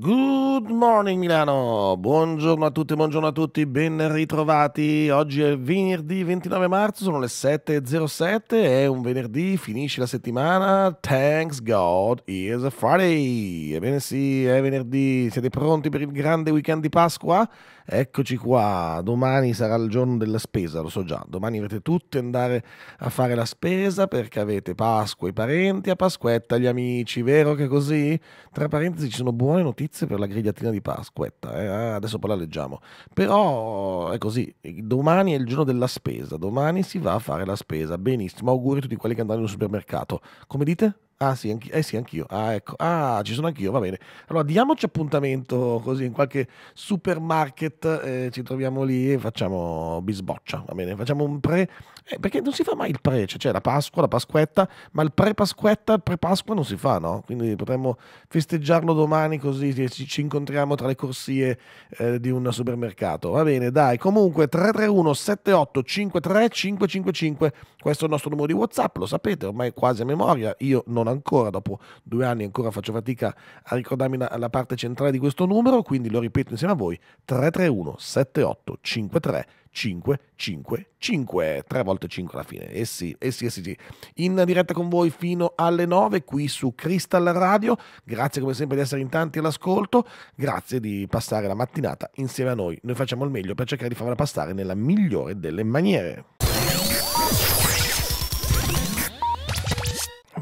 Good morning Milano, buongiorno a tutti, buongiorno a tutti, ben ritrovati. Oggi è venerdì 29 marzo, sono le 7.07, è un venerdì, finisce la settimana. Thanks God, it's a Friday. Ebbene sì, è venerdì, siete pronti per il grande weekend di Pasqua? Eccoci qua, domani sarà il giorno della spesa, lo so già, domani dovete tutti andare a fare la spesa perché avete Pasqua i parenti, a Pasquetta gli amici, vero che così? Tra parentesi ci sono buone notizie per la grigliatina di Pasquetta, eh? Ah, adesso poi la leggiamo, però è così, domani è il giorno della spesa, domani si va a fare la spesa, benissimo, auguri a tutti quelli che andranno al supermercato, come dite? Ah sì, anch- eh sì, anch'io. Ah, ecco. Ah, ci sono anch'io, va bene. Allora diamoci appuntamento così in qualche supermarket, eh, ci troviamo lì e facciamo bisboccia, va bene? Facciamo un pre eh, perché non si fa mai il pre, cioè, cioè la Pasqua, la Pasquetta, ma il pre-Pasquetta, il pre-Pasqua non si fa, no? Quindi potremmo festeggiarlo domani così ci, ci incontriamo tra le corsie eh, di un supermercato. Va bene, dai, comunque 331 78 53 555, questo è il nostro numero di WhatsApp, lo sapete, ormai quasi a memoria, io non ancora, dopo due anni ancora faccio fatica a ricordarmi la, la parte centrale di questo numero, quindi lo ripeto insieme a voi, 331 78 53 555. 5, 5, 5, 3 volte 5 alla fine. Eh sì, eh sì, eh sì, sì. In diretta con voi fino alle 9 qui su Crystal Radio. Grazie come sempre di essere in tanti all'ascolto. Grazie di passare la mattinata insieme a noi. Noi facciamo il meglio per cercare di farla passare nella migliore delle maniere.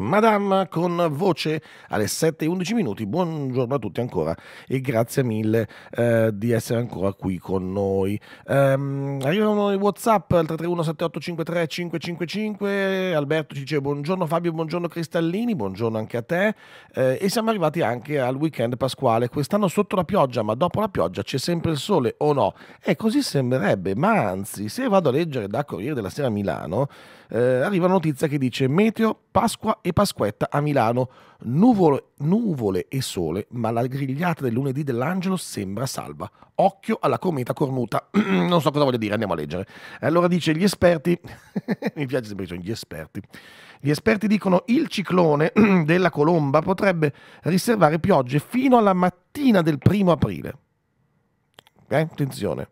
Madame con voce alle 7 e 11 minuti. Buongiorno a tutti ancora e grazie mille eh, di essere ancora qui con noi. Ehm, arrivano i WhatsApp al 331-7853-555. Alberto ci dice buongiorno Fabio, buongiorno Cristallini, buongiorno anche a te. Eh, e siamo arrivati anche al weekend pasquale. Quest'anno sotto la pioggia, ma dopo la pioggia c'è sempre il sole o no? E eh, così sembrerebbe, ma anzi, se vado a leggere da Corriere della Sera a Milano, eh, arriva una notizia che dice meteo, Pasqua e e Pasquetta a Milano. Nuvole, nuvole e sole, ma la grigliata del lunedì dell'Angelo sembra salva. Occhio alla cometa cornuta. non so cosa voglia dire, andiamo a leggere. Allora dice gli esperti, mi piace sempre sono gli esperti. Gli esperti dicono il ciclone della colomba potrebbe riservare piogge fino alla mattina del primo aprile. Eh, attenzione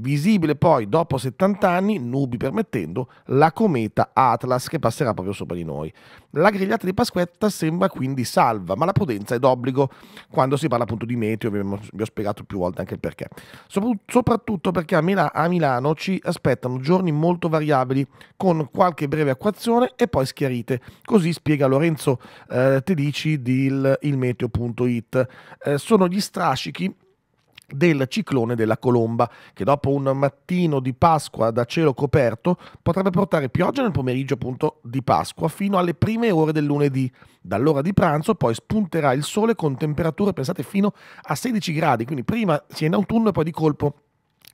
visibile poi dopo 70 anni, nubi permettendo, la cometa Atlas che passerà proprio sopra di noi. La grigliata di Pasquetta sembra quindi salva, ma la prudenza è d'obbligo quando si parla appunto di meteo, vi ho spiegato più volte anche il perché. Soprattutto perché a, Milano ci aspettano giorni molto variabili, con qualche breve acquazione e poi schiarite. Così spiega Lorenzo eh, Tedici di ilmeteo.it. Il eh, sono gli strascichi del ciclone della colomba, che dopo un mattino di Pasqua da cielo coperto potrebbe portare pioggia nel pomeriggio appunto di Pasqua fino alle prime ore del lunedì. Dall'ora di pranzo poi spunterà il sole con temperature pensate fino a 16 gradi, quindi prima si è in autunno e poi di colpo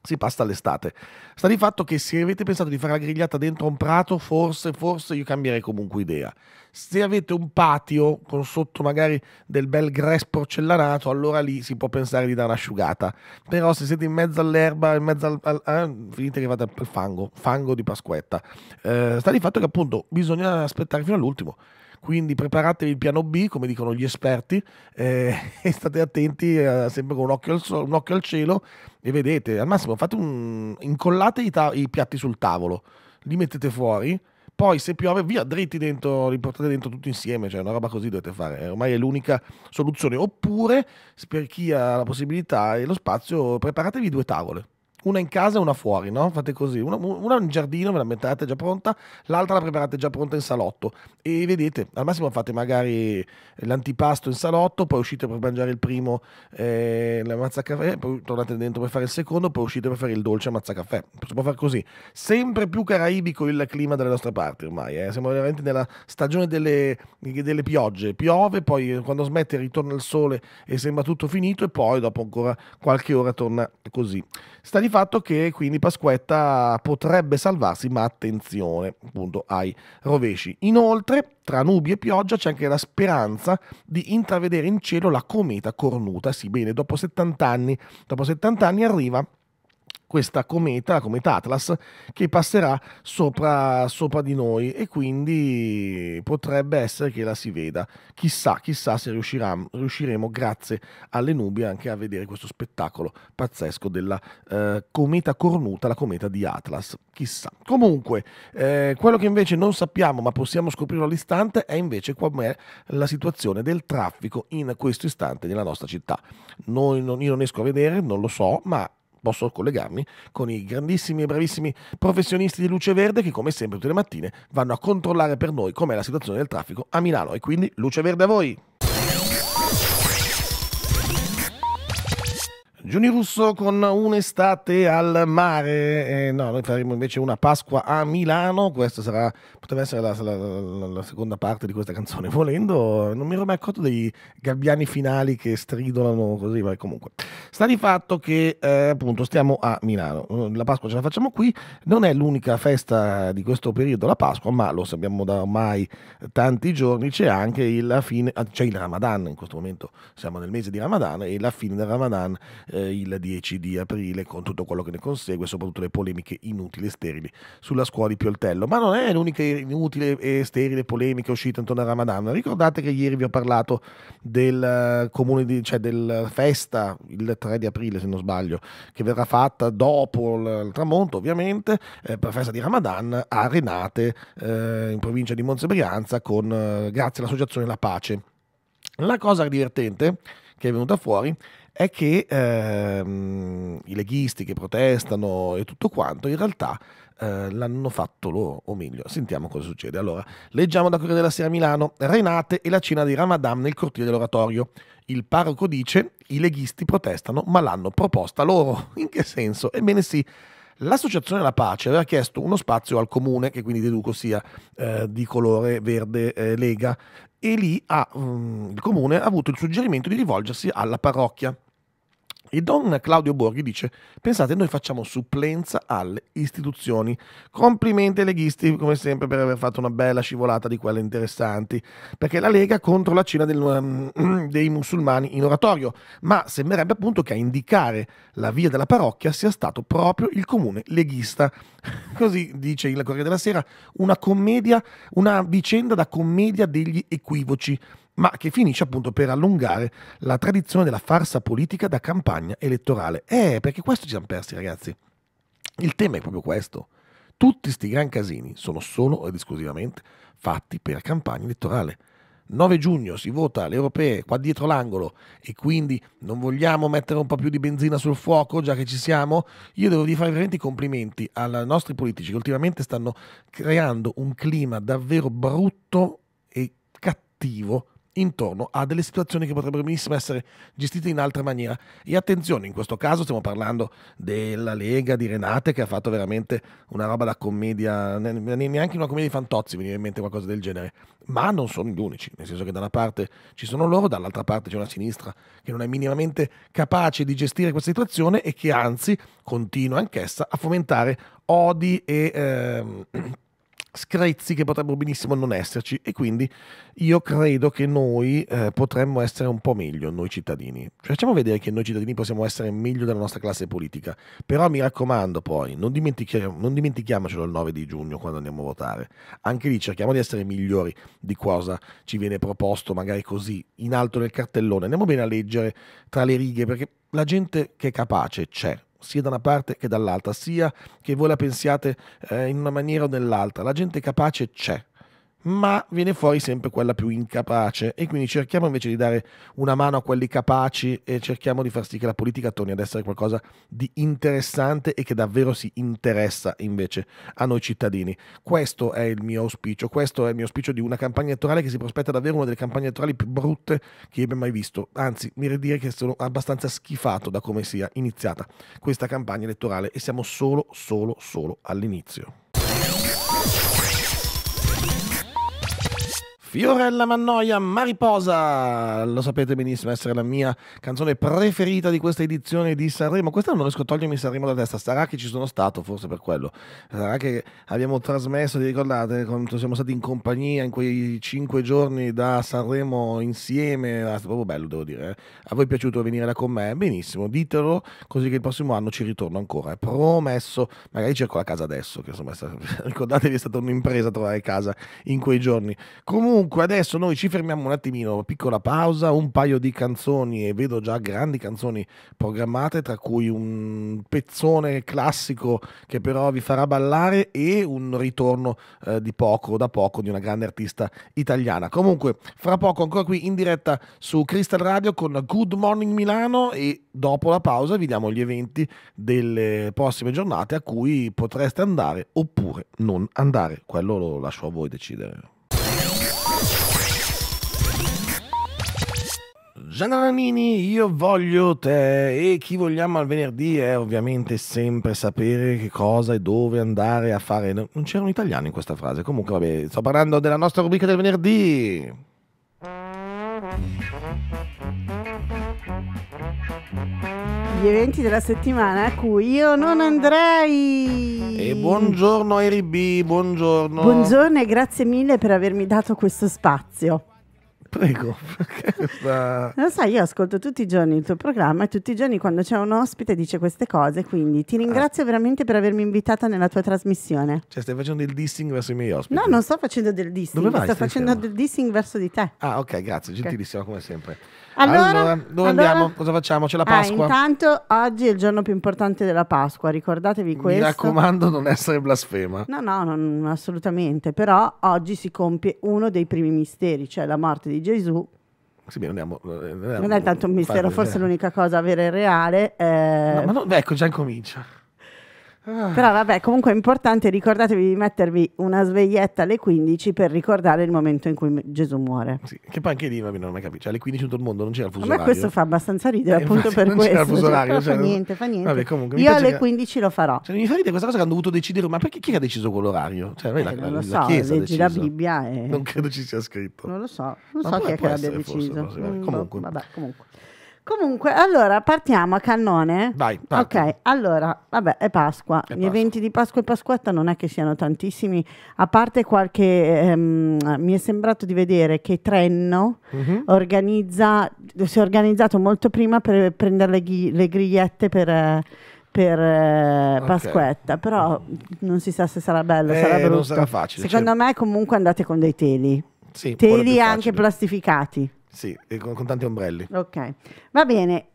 si passa all'estate. Sta di fatto che se avete pensato di fare la grigliata dentro un prato, forse, forse io cambierei comunque idea. Se avete un patio con sotto magari del bel grass porcellanato, allora lì si può pensare di dare un'asciugata. Però se siete in mezzo all'erba, in mezzo al... al eh, finite che fate al fango, fango di Pasquetta. Eh, sta di fatto che appunto bisogna aspettare fino all'ultimo. Quindi preparatevi il piano B, come dicono gli esperti, eh, e state attenti eh, sempre con un occhio, al so- un occhio al cielo e vedete. Al massimo fate un... incollate i, ta- i piatti sul tavolo, li mettete fuori poi se piove via dritti dentro, li portate dentro tutti insieme, cioè una roba così dovete fare, eh, ormai è l'unica soluzione, oppure per chi ha la possibilità e lo spazio preparatevi due tavole, una in casa e una fuori, no? Fate così, una, una in giardino, ve la mettete già pronta, l'altra la preparate già pronta in salotto e vedete, al massimo fate magari l'antipasto in salotto, poi uscite per mangiare il primo eh, la mazza caffè, poi tornate dentro per fare il secondo, poi uscite per fare il dolce a mazza caffè. Si può fare così. Sempre più caraibico il clima dalle nostre parti ormai, eh? siamo veramente nella stagione delle, delle piogge, piove, poi quando smette ritorna il sole e sembra tutto finito e poi dopo ancora qualche ora torna così. Sta di fatto che quindi Pasquetta potrebbe salvarsi, ma attenzione appunto ai rovesci. Inoltre, tra nubi e pioggia c'è anche la speranza di intravedere in cielo la cometa cornuta. Sì, bene, dopo 70 anni, dopo 70 anni arriva questa cometa, la cometa Atlas, che passerà sopra, sopra, di noi e quindi potrebbe essere che la si veda. Chissà, chissà se riusciremo, grazie alle nubi, anche a vedere questo spettacolo pazzesco della eh, cometa cornuta, la cometa di Atlas. Chissà. Comunque, eh, quello che invece non sappiamo, ma possiamo scoprirlo all'istante, è invece com'è la situazione del traffico in questo istante nella nostra città. Noi non, io non esco a vedere, non lo so, ma posso collegarmi con i grandissimi e bravissimi professionisti di Luce Verde che come sempre tutte le mattine vanno a controllare per noi com'è la situazione del traffico a Milano e quindi Luce Verde a voi! Giuni Russo con un'estate al mare, eh, no, noi faremo invece una Pasqua a Milano, questa sarà, potrebbe essere la, la, la, seconda parte di questa canzone, volendo, non mi ero mai accorto dei gabbiani finali che stridolano così, ma comunque. Sta di fatto che eh, appunto stiamo a Milano, la Pasqua ce la facciamo qui, non è l'unica festa di questo periodo la Pasqua, ma lo sappiamo da ormai tanti giorni, c'è anche il, fine, c'è il Ramadan, in questo momento siamo nel mese di Ramadan e la fine del Ramadan. Eh, eh, il 10 di aprile con tutto quello che ne consegue, soprattutto le polemiche inutili e sterili sulla scuola di Pioltello. Ma non è l'unica inutile e sterile polemica uscita intorno a Ramadan. Ricordate che ieri vi ho parlato del eh, comune di, cioè della festa il 3 di aprile, se non sbaglio, che verrà fatta dopo il tramonto, ovviamente, eh, per festa di Ramadan a Renate, eh, in provincia di Montebrianza, con eh, grazie all'associazione La Pace. La cosa divertente che è venuta fuori è che ehm, i leghisti che protestano e tutto quanto in realtà eh, l'hanno fatto loro, o meglio, sentiamo cosa succede. Allora, leggiamo da Corriere della Sera a Milano, Renate e la cena di Ramadan nel cortile dell'oratorio. Il parroco dice, i leghisti protestano ma l'hanno proposta loro. In che senso? Ebbene sì, L'associazione La Pace aveva chiesto uno spazio al comune, che quindi deduco sia eh, di colore verde eh, Lega, e lì ha, um, il comune ha avuto il suggerimento di rivolgersi alla parrocchia. E Don Claudio Borghi dice: Pensate, noi facciamo supplenza alle istituzioni. Complimenti ai leghisti, come sempre, per aver fatto una bella scivolata di quelle interessanti. Perché la Lega contro la Cina del, um, dei musulmani in oratorio. Ma sembrerebbe appunto che a indicare la via della parrocchia sia stato proprio il comune leghista. Così dice il Corriere della Sera: una commedia, una vicenda da commedia degli equivoci ma che finisce appunto per allungare la tradizione della farsa politica da campagna elettorale. Eh, perché questo ci siamo persi, ragazzi. Il tema è proprio questo. Tutti questi gran casini sono solo ed esclusivamente fatti per campagna elettorale. 9 giugno si vota le europee qua dietro l'angolo e quindi non vogliamo mettere un po' più di benzina sul fuoco già che ci siamo? Io devo fare veramente i complimenti ai nostri politici che ultimamente stanno creando un clima davvero brutto e cattivo intorno a delle situazioni che potrebbero benissimo essere gestite in altra maniera. E attenzione, in questo caso stiamo parlando della Lega di Renate che ha fatto veramente una roba da commedia, neanche una commedia di fantozzi veniva in mente qualcosa del genere, ma non sono gli unici, nel senso che da una parte ci sono loro, dall'altra parte c'è una sinistra che non è minimamente capace di gestire questa situazione e che anzi continua anch'essa a fomentare odi e... Ehm, screzzi che potrebbero benissimo non esserci e quindi io credo che noi eh, potremmo essere un po' meglio noi cittadini. Cioè, facciamo vedere che noi cittadini possiamo essere meglio della nostra classe politica, però mi raccomando poi, non, dimentichiam- non dimentichiamocelo il 9 di giugno quando andiamo a votare, anche lì cerchiamo di essere migliori di cosa ci viene proposto magari così in alto nel cartellone, andiamo bene a leggere tra le righe perché la gente che è capace c'è, sia da una parte che dall'altra, sia che voi la pensiate eh, in una maniera o nell'altra, la gente capace c'è ma viene fuori sempre quella più incapace e quindi cerchiamo invece di dare una mano a quelli capaci e cerchiamo di far sì che la politica torni ad essere qualcosa di interessante e che davvero si interessa invece a noi cittadini. Questo è il mio auspicio, questo è il mio auspicio di una campagna elettorale che si prospetta davvero una delle campagne elettorali più brutte che io abbia mai visto, anzi mi dire che sono abbastanza schifato da come sia iniziata questa campagna elettorale e siamo solo, solo, solo all'inizio. Fiorella Mannoia, Mariposa, lo sapete benissimo essere la mia canzone preferita di questa edizione di Sanremo. Quest'anno non riesco a togliermi Sanremo da testa, sarà che ci sono stato forse per quello, sarà che abbiamo trasmesso, vi ricordate quando siamo stati in compagnia in quei cinque giorni da Sanremo insieme, ah, è stato proprio bello devo dire. Eh. A voi è piaciuto venire là con me? Benissimo, ditelo così che il prossimo anno ci ritorno ancora, è promesso, magari cerco la casa adesso, che insomma ricordatevi è stata un'impresa trovare casa in quei giorni. Comunque Comunque adesso noi ci fermiamo un attimino, piccola pausa, un paio di canzoni e vedo già grandi canzoni programmate, tra cui un pezzone classico che però vi farà ballare e un ritorno eh, di poco da poco di una grande artista italiana. Comunque, fra poco ancora qui in diretta su Crystal Radio con Good Morning Milano e dopo la pausa vi diamo gli eventi delle prossime giornate a cui potreste andare oppure non andare. Quello lo lascio a voi decidere. Gianna Giannanini, io voglio te e chi vogliamo al venerdì è ovviamente sempre sapere che cosa e dove andare a fare. Non c'era un italiano in questa frase, comunque vabbè, sto parlando della nostra rubrica del venerdì. Gli eventi della settimana a cui io non andrei. E buongiorno Eri B, buongiorno. Buongiorno e grazie mille per avermi dato questo spazio. Prego, Lo sai, io ascolto tutti i giorni il tuo programma e tutti i giorni quando c'è un ospite dice queste cose, quindi ti ringrazio ah. veramente per avermi invitata nella tua trasmissione. Cioè stai facendo il dissing verso i miei ospiti? No, non sto facendo del dissing, Dove vai, sto facendo del dissing verso di te. Ah ok, grazie, gentilissimo okay. come sempre. Allora, allora dove allora... andiamo? Cosa facciamo? C'è la ah, Pasqua. Ah, intanto oggi è il giorno più importante della Pasqua, ricordatevi questo. Mi raccomando, non essere blasfema. No, no, non, assolutamente. Però oggi si compie uno dei primi misteri, cioè la morte di Gesù. Sì, beh, andiamo, andiamo, non è tanto un mistero, forse l'unica cosa vera e reale. È... Eh. No, ma no, beh, ecco, già incomincia. Però vabbè, comunque è importante, ricordatevi di mettervi una sveglietta alle 15 per ricordare il momento in cui Gesù muore. Sì, che poi anche lì vabbè, non mi mai capito, cioè, alle 15 tutto il mondo non c'era il fuso orario. A questo fa abbastanza ridere, eh, appunto per non questo. Non c'era il fuso orario. Cioè, fa cioè, niente, fa niente. Vabbè, comunque, Io alle 15 lo farò. Cioè, mi fa ridere questa cosa che hanno dovuto decidere, ma perché chi ha deciso quell'orario? Cioè, eh, la, non lo so, leggi la Bibbia e... Non credo ci sia scritto. Non lo so, non ma so chi è che l'abbia deciso. Mm, comunque. Vabbè, comunque. Comunque, allora partiamo a cannone. Vai, parti. Ok, allora, vabbè, è Pasqua. È Gli Pasqua. eventi di Pasqua e Pasquetta non è che siano tantissimi, a parte qualche... Ehm, mi è sembrato di vedere che Trenno mm-hmm. organizza, si è organizzato molto prima per prendere le, ghi- le grigliette per... Eh, per eh, okay. Pasquetta, però non si sa se sarà bello, eh, sarà brutto. Non sarà facile. Secondo cioè... me comunque andate con dei teli. Sì, teli anche plastificati. Sì, con, con tanti ombrelli. Ok, va bene.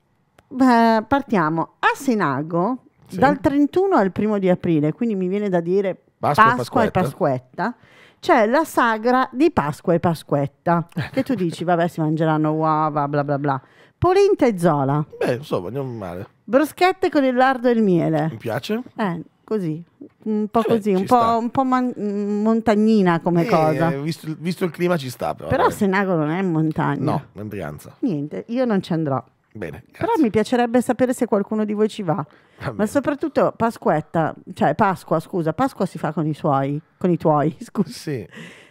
Uh, partiamo a Senago sì. dal 31 al 1 di aprile, quindi mi viene da dire Pasqua, Pasqua e Pasquetta. C'è la sagra di Pasqua e Pasquetta, che tu dici, vabbè, si mangeranno uova, bla bla bla. Polenta e zola. Beh, insomma, non male. Bruschette con il lardo e il miele. Mi piace. Eh, così, un po' cioè, così, un po', un po montagnina come eh, cosa. Visto, visto, il clima ci sta però. Però Senago non è in montagna. No, è in Brianza. Niente, io non ci andrò. Bene, Però mi piacerebbe sapere se qualcuno di voi ci va. Ah, Ma soprattutto Pasquetta, cioè Pasqua, scusa, Pasqua si fa con i suoi, con i tuoi, scusa. Sì.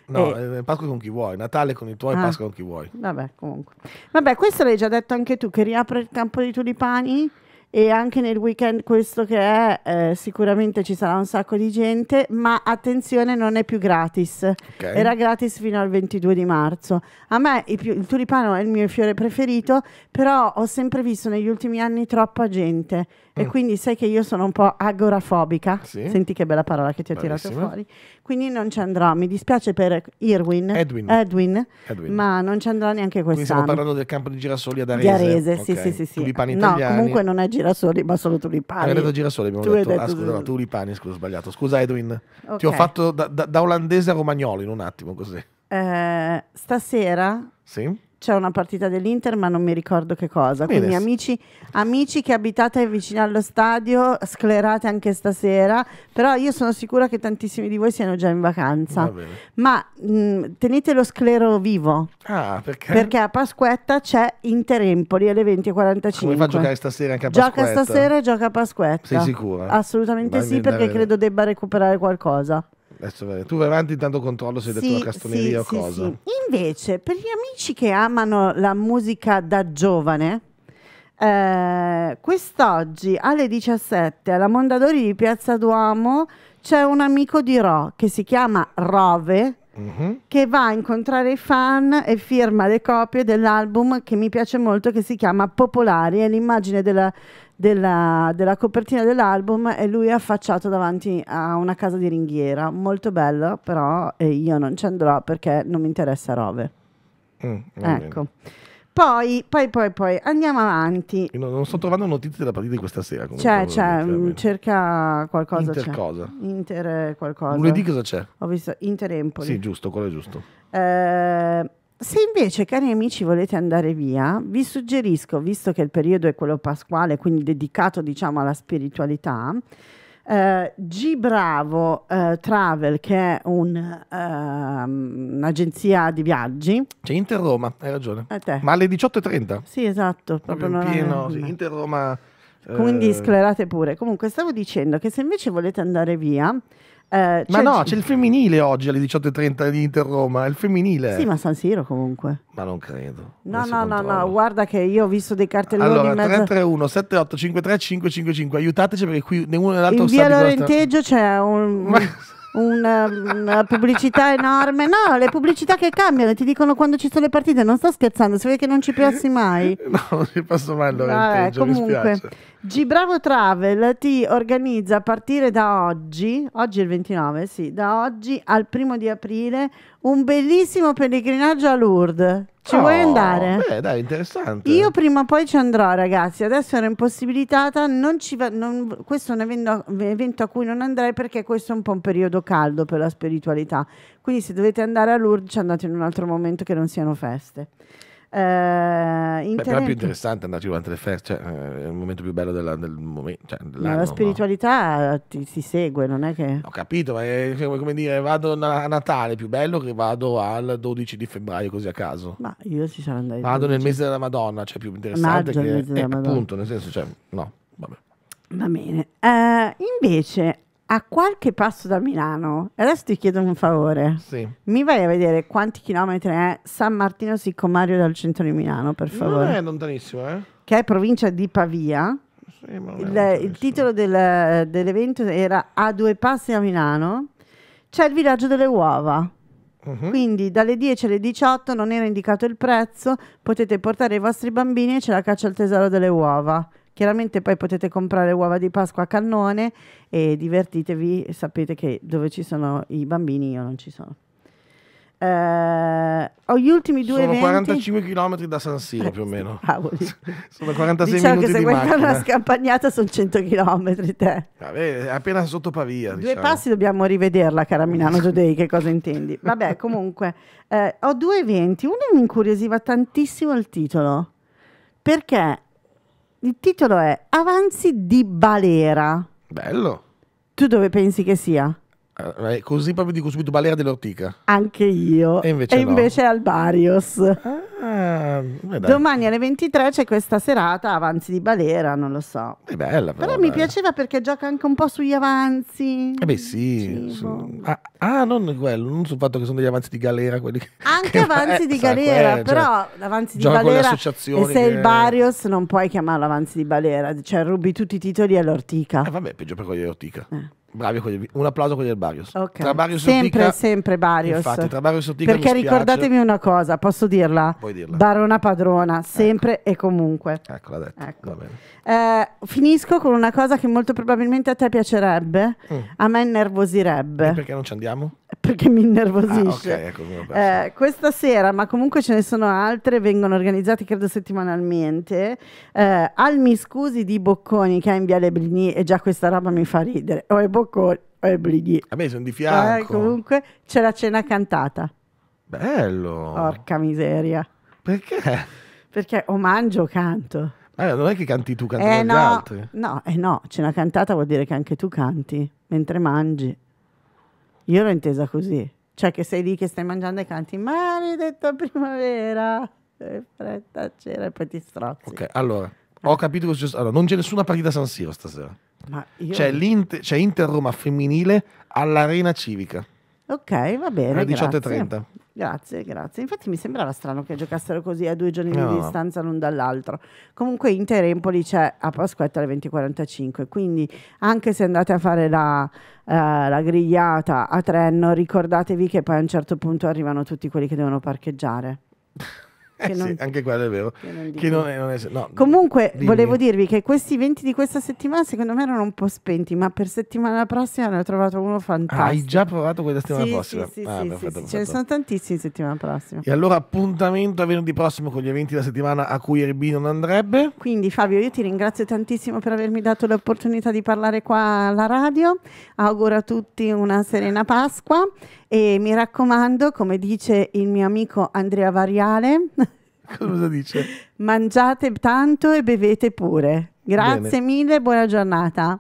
No, eh. eh. Pasqua con chi vuoi, Natale con i tuoi, ah. Pasqua con chi vuoi. Vabbè, comunque. Vabbè, questo l'hai già detto anche tu, che riapre il campo dei tulipani e anche nel weekend questo che è eh, sicuramente ci sarà un sacco di gente, ma attenzione non è più gratis, okay. era gratis fino al 22 di marzo. A me il, il tulipano è il mio fiore preferito, però ho sempre visto negli ultimi anni troppa gente e mm. quindi sai che io sono un po' agorafobica. Sì. Senti che bella parola che ti ho Bravissima. tirato fuori. Quindi non ci andrò. Mi dispiace per Irwin, Edwin, Edwin, Edwin. ma non ci andrò neanche quest'anno. Quindi stiamo parlando del campo di girasoli ad Arese. Di Arese, okay. sì, sì, sì, sì. Tulipani no, comunque non è girasoli, ma solo tulipani. Avevo detto girasoli, abbiamo tu detto, detto ah, scusa, no, tulipani, scusa, ho sbagliato. Scusa Edwin, okay. ti ho fatto da, da, da olandese a romagnolo in un attimo così. Eh, stasera sì? c'è una partita dell'Inter, ma non mi ricordo che cosa. Bene. Quindi, amici, amici, che abitate vicino allo stadio, sclerate anche stasera. Però io sono sicura che tantissimi di voi siano già in vacanza. Ma mh, tenete lo sclero vivo. Ah, perché? perché? a Pasquetta c'è Inter Empoli alle 20.45. Come fa a giocare stasera anche a Pasquetta? Gioca stasera e gioca a Pasquetta. Sei sicura? Assolutamente Vai sì, perché credo debba recuperare qualcosa. Adesso, tu vai avanti, intanto controllo se hai sì, detto una castoneria sì, o cosa. Sì, Invece, per gli amici che amano la musica da giovane, eh, quest'oggi alle 17 alla Mondadori di Piazza Duomo c'è un amico di Ro che si chiama Rove. Mm -hmm. Che va a incontrare i fan e firma le copie dell'album che mi piace molto, che si chiama Popolari. È l'immagine della, della, della copertina dell'album e lui è affacciato davanti a una casa di ringhiera, molto bella, però eh, io non ci andrò perché non mi interessa Rove. Mm, ecco. Poi, poi, poi, poi, andiamo avanti. No, non sto trovando notizie della partita di questa sera. C'è, c'è, mm, cioè, cerca qualcosa. Inter cosa? Inter eh, qualcosa. Lunedì cosa c'è? Ho visto Inter Empoli. Sì, giusto, quello è giusto. Eh, se invece, cari amici, volete andare via, vi suggerisco, visto che il periodo è quello pasquale, quindi dedicato diciamo alla spiritualità, eh, G Bravo eh, Travel, che è un, eh, un'agenzia di viaggi. C'è Inter Roma, hai ragione. Ma alle 18.30? Sì, esatto. Proprio, proprio pieno, sì, Inter Roma. Eh, quindi sclerate pure. Comunque, stavo dicendo che se invece volete andare via eh, ma cioè, no, c'è il femminile oggi alle 18.30 di Inter Roma, il femminile. Sì, ma San Siro comunque. Ma non credo. No, no, no, no, guarda che io ho visto dei cartelloni Allora, mezzo... 331 7853 555, aiutateci perché qui né uno né l'altro In via Lorenteggio c'è un... Ma una, una, pubblicità enorme. No, le pubblicità che cambiano, ti dicono quando ci sono le partite. Non sto scherzando, se vuoi che non ci piassi mai. no, non ci passo mai all'orenteggio, Vabbè, comunque, Gibravo Travel ti organizza a partire da oggi, oggi è il 29, sì, da oggi al primo di aprile, un bellissimo pellegrinaggio a Lourdes. Ci oh, vuoi andare? Beh, dai, interessante. Io prima o poi ci andrò, ragazzi. Adesso ero impossibilitata. Non va, non, questo è un evento, evento, a cui non andrei perché questo è un po' un periodo caldo per la spiritualità. Quindi, se dovete andare a Lourdes, ci andate in un altro momento che non siano feste. Eh, inter- Beh, però è più interessante andarci durante le feste, cioè, eh, è il momento più bello della, del momento. Cioè, ma la spiritualità no? Eh, ti, ti, segue, non è che... Ho capito, ma è come dire, vado a Natale, più bello che vado al 12 di febbraio così a caso. Ma io ci sono andato. Vado nel mese della Madonna, cioè più interessante Maggio, che... Eh, appunto, nel senso, cioè, no, vabbè. Va bene. Uh, invece, a qualche passo da Milano, adesso ti chiedo un favore, sì. mi vai a vedere quanti chilometri è San Martino Siccomario dal centro di Milano, per favore? Non è lontanissimo, eh? Che è provincia di Pavia. Sì, il, il, titolo del, dell'evento era A due passi da Milano. C'è il villaggio delle uova. Uh-huh. Quindi dalle 10 alle 18 non era indicato il prezzo, potete portare i vostri bambini e c'è la caccia al tesoro delle uova. Chiaramente poi potete comprare uova di Pasqua a cannone e divertitevi, sapete che dove ci sono i bambini io non ci sono. Eh, ho gli ultimi due sono eventi. 45 km da San Siro più o eh, meno. sono 46 diciamo minuti che se vuoi macchina. una scampagnata sono 100 km te. Vabbè, appena sotto Pavia. Due diciamo. passi dobbiamo rivederla, cara Milano Today, che cosa intendi? Vabbè, comunque, eh, ho due eventi. Uno mi incuriosiva tantissimo il titolo, perché il titolo è Avanzi di Balera. Bello. Tu dove pensi che sia? Eh, eh, così proprio dico subito Balera dell'Ortica. Anche io. E invece, e no. invece al Barios. Ah, Domani alle 23 c'è questa serata avanzi di Balera, non lo so. È bella però. però mi piaceva perché gioca anche un po' sugli avanzi. Eh beh sì. Su... Ah, ah, non quello, non sul fatto che sono degli avanzi di Galera. Quelli Anche che avanzi di eh, Galera, quella, però cioè, avanzi di Balera. E se che... il Barios non puoi chiamarlo avanzi di Balera, cioè rubi tutti i titoli all'Ortica. Eh vabbè, peggio per quelli di Ortica. Eh. Bravi un applauso a quelli del Barrios. Okay. Tra Barrios sempre, Sotica, sempre Barrios. Infatti, tra Barrios Sotica Perché ricordatevi una cosa, posso dirla? Puoi dirla. Barona padrona, ecco. sempre ecco. e comunque. Ecco, l'ha detto. Ecco. Eh, finisco con una cosa che molto probabilmente a te piacerebbe, mm. a me innervosirebbe. E perché non ci andiamo? perché mi innervosisce. Ah, okay, ecco eh, questa sera, ma comunque ce ne sono altre, vengono organizzate credo settimanalmente. Eh, al Mi Scusi di Bocconi, che è in Viale Blini, e già questa roba mi fa ridere. O è Bocconi, o è Blini. A me sono di fianco. Eh, comunque c'è la cena cantata. Bello. Porca miseria. Perché? Perché o mangio o canto. Eh, non è che canti tu, cantano eh, no, gli altri. No, eh no, cena cantata vuol dire che anche tu canti mentre mangi. Io l'ho intesa così, cioè che sei lì che stai mangiando e canti maledetta primavera, e fretta cera e poi ti strozzi. Ok, allora, ho capito cosa c'è. Allora, non c'è nessuna partita San Siro stasera. Ma Io... C'è, Inter, Inter Roma femminile all'Arena Civica. Ok, va bene. Alle 18.30. Grazie, grazie. Infatti mi sembrava strano che giocassero così a due giorni no. di distanza l'un dall'altro. Comunque Inter Empoli c'è a Pasquetta alle 20.45, quindi anche se andate a fare la, eh, la, grigliata a Trenno, ricordatevi che poi a un certo punto arrivano tutti quelli che devono parcheggiare. eh non, sì, anche quello è vero. Non è, non è, no, Comunque, dimmi. volevo dirvi che questi eventi di questa settimana, secondo me, erano un po' spenti, ma per settimana prossima ne ho trovato uno fantastico. Ah, hai già provato quella settimana sì, prossima? Sì, ah, sì, perfetto, sì, ce ne sono tantissimi settimana prossima. E allora, appuntamento a venerdì prossimo con gli eventi della settimana a cui Airbnb non andrebbe. Quindi, Fabio, io ti ringrazio tantissimo per avermi dato l'opportunità di parlare qua alla radio. Auguro a tutti una serena Pasqua e mi raccomando, come dice il mio amico Andrea Variale, cosa dice? mangiate tanto e bevete pure. Grazie Bene. mille, buona giornata.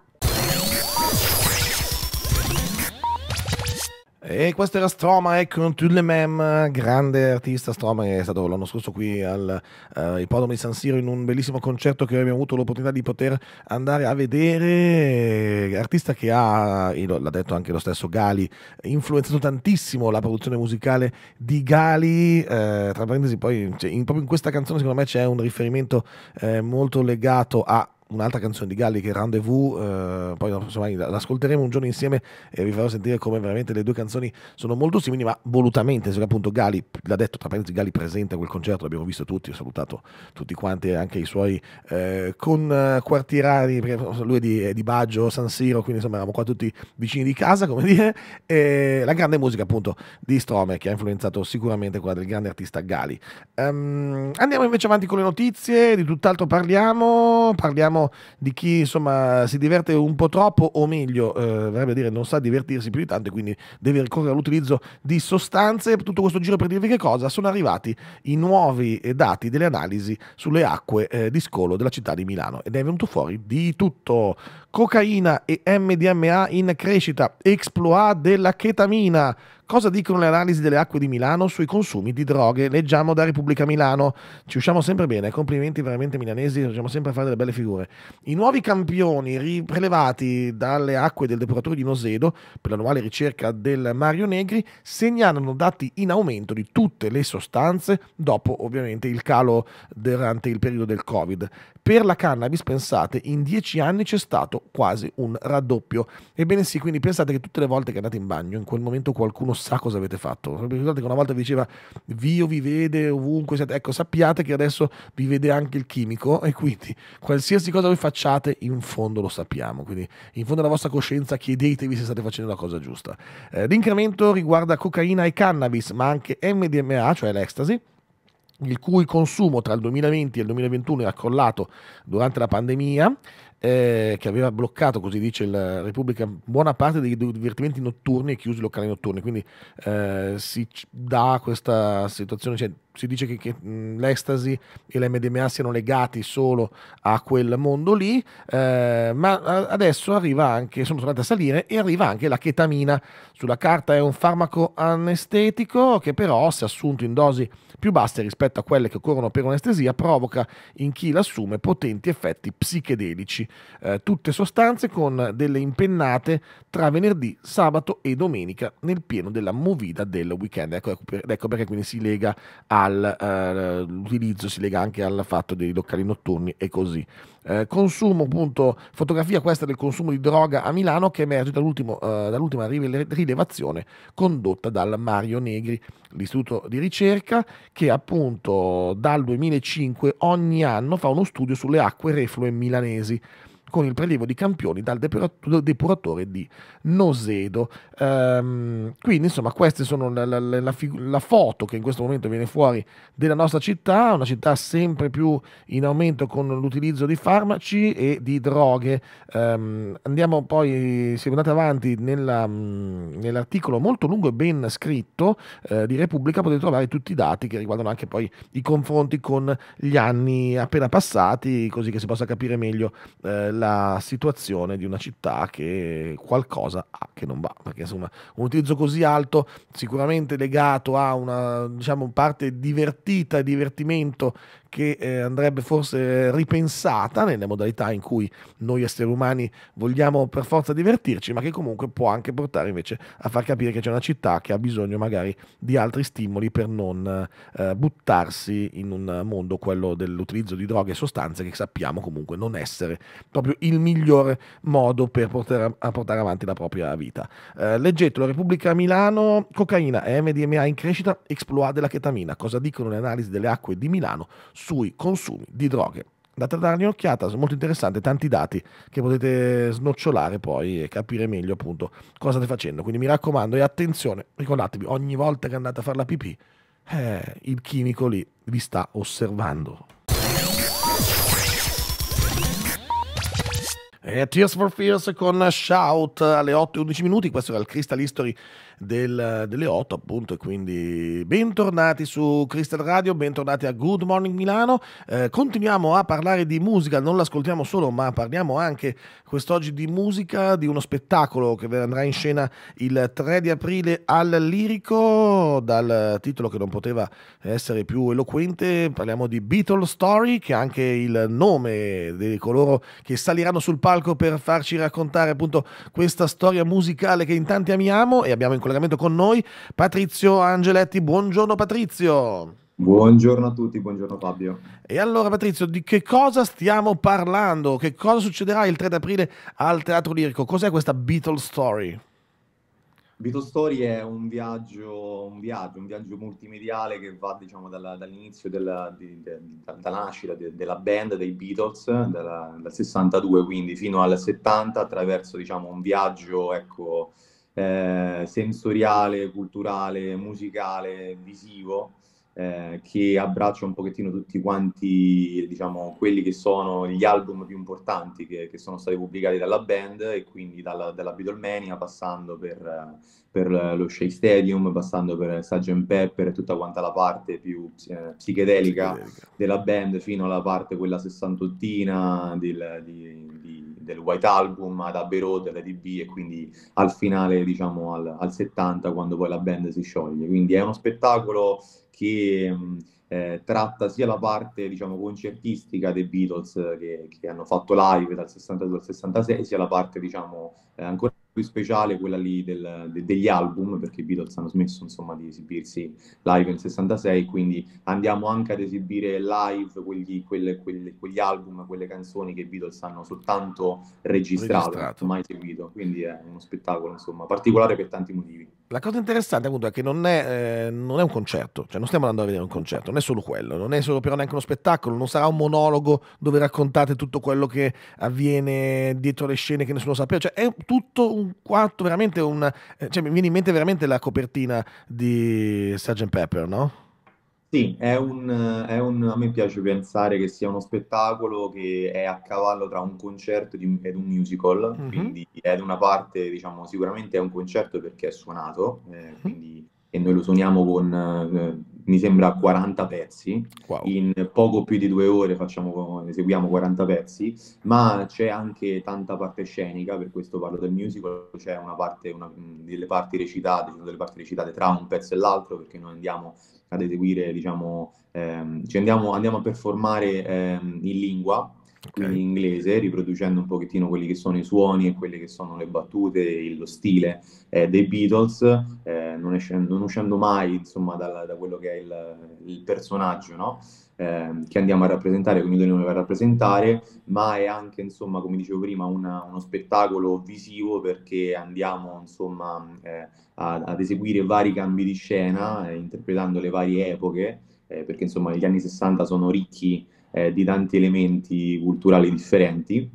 E questo era Stromae ecco, con non mem, grande artista Stromae, è stato l'anno scorso qui al uh, eh, Ippodromo di San Siro in un bellissimo concerto che abbiamo avuto l'opportunità di poter andare a vedere. Artista che ha, l'ha detto anche lo stesso Gali, influenzato tantissimo la produzione musicale di Gali. Eh, tra parentesi, poi cioè, in, proprio in questa canzone secondo me c'è un riferimento eh, molto legato a un'altra canzone di Galli che è Rendezvous, eh, poi insomma, l'ascolteremo un giorno insieme e vi farò sentire come veramente le due canzoni sono molto simili, ma volutamente, se appunto Gali, l'ha detto tra parentesi, Gali presente a quel concerto, l'abbiamo visto tutti, ho salutato tutti quanti, anche i suoi eh, conquartierari, eh, perché lui è di, è di, Baggio, San Siro, quindi insomma eravamo qua tutti vicini di casa, come dire, e la grande musica appunto di Strome che ha influenzato sicuramente quella del grande artista Gali. Um, ehm, andiamo invece avanti con le notizie, di tutt'altro parliamo, parliamo parliamo di chi insomma si diverte un po' troppo o meglio, eh, verrebbe a dire non sa divertirsi più di tanto e quindi deve ricorrere all'utilizzo di sostanze. Tutto questo giro per dirvi che cosa? Sono arrivati i nuovi dati delle analisi sulle acque eh, di scolo della città di Milano ed è venuto fuori di tutto. Cocaina e MDMA in crescita, exploit della ketamina Cosa dicono le analisi delle acque di Milano sui consumi di droghe? Leggiamo da Repubblica Milano. Ci usciamo sempre bene, complimenti veramente milanesi, riusciamo sempre a fare delle belle figure. I nuovi campioni prelevati dalle acque del depuratore di Nosedo per l'annuale ricerca del Mario Negri segnalano dati in aumento di tutte le sostanze dopo ovviamente il calo durante il periodo del Covid. Per la cannabis, pensate, in dieci anni c'è stato quasi un raddoppio. Ebbene sì, quindi pensate che tutte le volte che andate in bagno, in quel momento qualcuno sa cosa avete fatto. Ricordate che una volta vi diceva Vio vi vede ovunque siete. Ecco, sappiate che adesso vi vede anche il chimico e quindi qualsiasi cosa voi facciate, in fondo lo sappiamo. Quindi in fondo alla vostra coscienza chiedetevi se state facendo la cosa giusta. Eh, l'incremento riguarda cocaina e cannabis, ma anche MDMA, cioè l'ecstasy il cui consumo tra il 2020 e il 2021 è accollato durante la pandemia, eh, che aveva bloccato, così dice la Repubblica, buona parte dei divertimenti notturni e chiusi i locali notturni. Quindi eh, si dà questa situazione, cioè si dice che, che l'estasi e l'MDMA siano legati solo a quel mondo lì, eh, ma adesso arriva anche, sono tornate a salire e arriva anche la chetamina. Sulla carta è un farmaco anestetico che però, se assunto in dosi più basse rispetto a quelle che occorrono per un'estesia, provoca in chi l'assume potenti effetti psichedelici. Eh, tutte sostanze con delle impennate tra venerdì, sabato e domenica nel pieno della movida del weekend. Ecco, ecco, ecco perché quindi si lega a all'utilizzo, eh, si lega anche al fatto dei locali notturni e così. Eh, consumo, appunto, fotografia questa del consumo di droga a Milano che emerge eh, dall'ultima rilevazione condotta dal Mario Negri, l'istituto di ricerca che appunto dal 2005 ogni anno fa uno studio sulle acque reflue milanesi con il prelievo di campioni dal depuratore di Nosedo. Um, quindi, insomma, queste sono la, la, la, la, foto che in questo momento viene fuori della nostra città, una città sempre più in aumento con l'utilizzo di farmaci e di droghe. Um, andiamo poi, se andate avanti nella, mm, nell'articolo molto lungo e ben scritto eh, di Repubblica, potete trovare tutti i dati che riguardano anche poi i confronti con gli anni appena passati, così che si possa capire meglio eh, la situazione di una città che qualcosa ha che non va, perché insomma un utilizzo così alto sicuramente legato a una diciamo, parte divertita, divertimento che eh, andrebbe forse ripensata nelle modalità in cui noi esseri umani vogliamo per forza divertirci, ma che comunque può anche portare invece a far capire che c'è una città che ha bisogno magari di altri stimoli per non eh, buttarsi in un mondo, quello dell'utilizzo di droghe e sostanze, che sappiamo comunque non essere proprio il migliore modo per portare, a portare avanti la propria vita. Eh, leggetelo, Repubblica Milano, cocaina e MDMA in crescita, exploade la chetamina. Cosa dicono le analisi delle acque di Milano? sui consumi di droghe. Andate a dargli un'occhiata, è molto interessante, tanti dati che potete snocciolare poi e capire meglio appunto cosa state facendo. Quindi mi raccomando e attenzione, ricordatevi, ogni volta che andate a fare la pipì, eh, il chimico lì vi sta osservando. E eh, Tears for Fears con Shout alle 8 e 11 minuti, questo era il Crystal History del, delle 8 appunto e quindi bentornati su Crystal Radio, bentornati a Good Morning Milano, eh, continuiamo a parlare di musica, non l'ascoltiamo solo ma parliamo anche quest'oggi di musica, di uno spettacolo che andrà in scena il 3 di aprile al Lirico dal titolo che non poteva essere più eloquente, parliamo di Beatles Story che è anche il nome di coloro che saliranno sul palco per farci raccontare appunto questa storia musicale che in tanti amiamo e abbiamo in collegamento con noi Patrizio Angeletti. Buongiorno Patrizio. Buongiorno a tutti, buongiorno Fabio. E allora Patrizio, di che cosa stiamo parlando? Che cosa succederà il 3 aprile al Teatro Lirico? Cos'è questa Beatles Story? Beatles Story è un viaggio, un viaggio, un viaggio multimediale che va diciamo, dalla, dall'inizio della, di, de, da nascita de, della band dei Beatles, dal 62 quindi fino al 70, attraverso diciamo, un viaggio ecco, eh, sensoriale, culturale, musicale, visivo, eh, che abbraccia un pochettino tutti quanti, diciamo, quelli che sono gli album più importanti che, che sono stati pubblicati dalla band e quindi dalla, dalla Beatlemania, passando per, per, lo Shea Stadium, passando per Sgt. Pepper e tutta quanta la parte più eh, psichedelica, psichedelica della band, fino alla parte quella sessantottina di, di del White Album ad Abbey Road, ad all'EDB e quindi al finale diciamo al, al, 70 quando poi la band si scioglie. Quindi è uno spettacolo che eh, tratta sia la parte diciamo concertistica dei Beatles che, che hanno fatto live dal 62 al 66 sia la parte diciamo eh, ancora più speciale quella lì del, de, degli album, perché i Beatles hanno smesso insomma di esibirsi live nel 66, quindi andiamo anche ad esibire live quegli, quelle, quelle, quegli album, quelle canzoni che i Beatles hanno soltanto registrato, registrato. mai seguito, quindi è uno spettacolo insomma particolare per tanti motivi la cosa interessante appunto è che non è, eh, non è, un concerto, cioè non stiamo andando a vedere un concerto, non è solo quello, non è solo però neanche uno spettacolo, non sarà un monologo dove raccontate tutto quello che avviene dietro le scene che nessuno sapeva, cioè è tutto un quarto, veramente un... Eh, cioè, mi viene in mente veramente la copertina di Sgt. Pepper, no? Sì, è un, è un- a me piace pensare che sia uno spettacolo che è a cavallo tra un concerto di ed un musical, Mh-mh. quindi è da una parte, diciamo, sicuramente è un concerto perché è suonato, ehm, quindi e noi lo suoniamo con, ehm, mi sembra 40 pezzi, Wow. in poco più di due ore facciamo eseguiamo 40 pezzi, ma c'è anche tanta parte scenica, per questo parlo del musical, c'è una parte una, delle parti recitate, ci sono delle parti recitate tra un pezzo e l'altro, perché noi andiamo ad eseguire, diciamo, ehm, cioè andiamo, andiamo, a performare ehm, in lingua, okay. quindi in inglese, riproducendo un pochettino quelli che sono i suoni e quelle che sono le battute, lo stile eh, dei Beatles, eh, non, escendo, non, uscendo mai insomma, da, da quello che è il, il personaggio, no? Ehm, che andiamo a rappresentare, quindi dovremo rappresentare, ma è anche, insomma, come dicevo prima, una, uno spettacolo visivo perché andiamo, insomma, eh, ad, ad, eseguire vari cambi di scena, eh, interpretando le varie epoche, eh, perché, insomma, gli anni 60 sono ricchi eh, di tanti elementi culturali differenti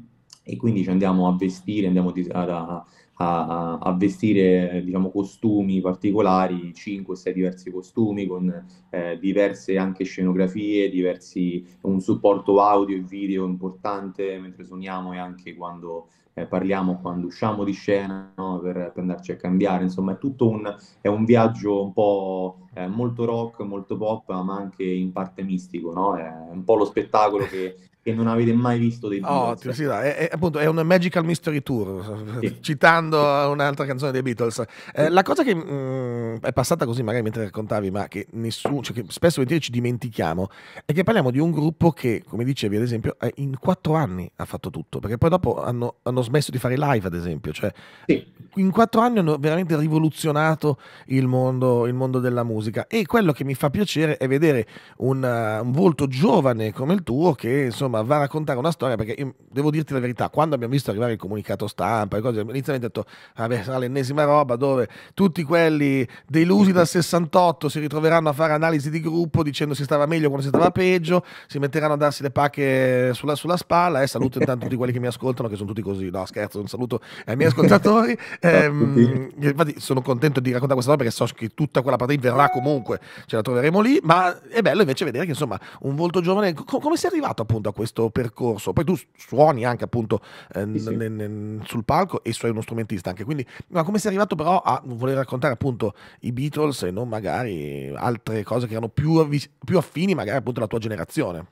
e quindi ci andiamo a vestire, andiamo a, a a, a vestire diciamo, costumi particolari, 5-6 diversi costumi con eh, diverse anche scenografie, diversi, un supporto audio e video importante mentre suoniamo e anche quando eh, parliamo quando usciamo di scena no? per, per, andarci a cambiare, insomma è tutto un, è un viaggio un po' eh, molto rock, molto pop, ma anche in parte mistico, no? è un po' lo spettacolo che, che non avete mai visto dei oh, Beatles. Oh, curiosità, è, è, appunto è un Magical Mystery Tour, sì. citando un'altra canzone dei Beatles. Eh, la cosa che mh, mm, è passata così magari mentre raccontavi, ma che, nessuno, cioè che spesso ci dimentichiamo, è che parliamo di un gruppo che, come dicevi ad esempio, eh, in quattro anni ha fatto tutto, perché poi dopo hanno, hanno smesso di fare live, ad esempio. Cioè, sì. In quattro anni hanno veramente rivoluzionato il mondo, il mondo, della musica. E quello che mi fa piacere è vedere un, uh, un volto giovane come il tuo che insomma va a raccontare una storia. Perché io, devo dirti la verità: quando abbiamo visto arrivare il comunicato stampa, e cose, inizialmente ho detto: vabbè, sarà l'ennesima roba dove tutti quelli delusi dal 68 si ritroveranno a fare analisi di gruppo dicendo si stava meglio quando si stava peggio, si metteranno a darsi le pacche sulla, sulla spalla. E eh, saluto intanto tutti quelli che mi ascoltano, che sono tutti così no scherzo, un saluto ai miei ascoltatori. ehm, infatti sono contento di raccontare questa storia perché so che tutta quella parte verrà comunque, ce la troveremo lì, ma è bello invece vedere che insomma un volto giovane, co- come sei arrivato appunto a questo percorso? Poi tu suoni anche appunto eh, sì, sì. N- n- sul palco e sei uno strumentista anche, quindi ma come sei arrivato però a voler raccontare appunto i Beatles e non magari altre cose che erano più, avvi- più affini magari appunto alla tua generazione?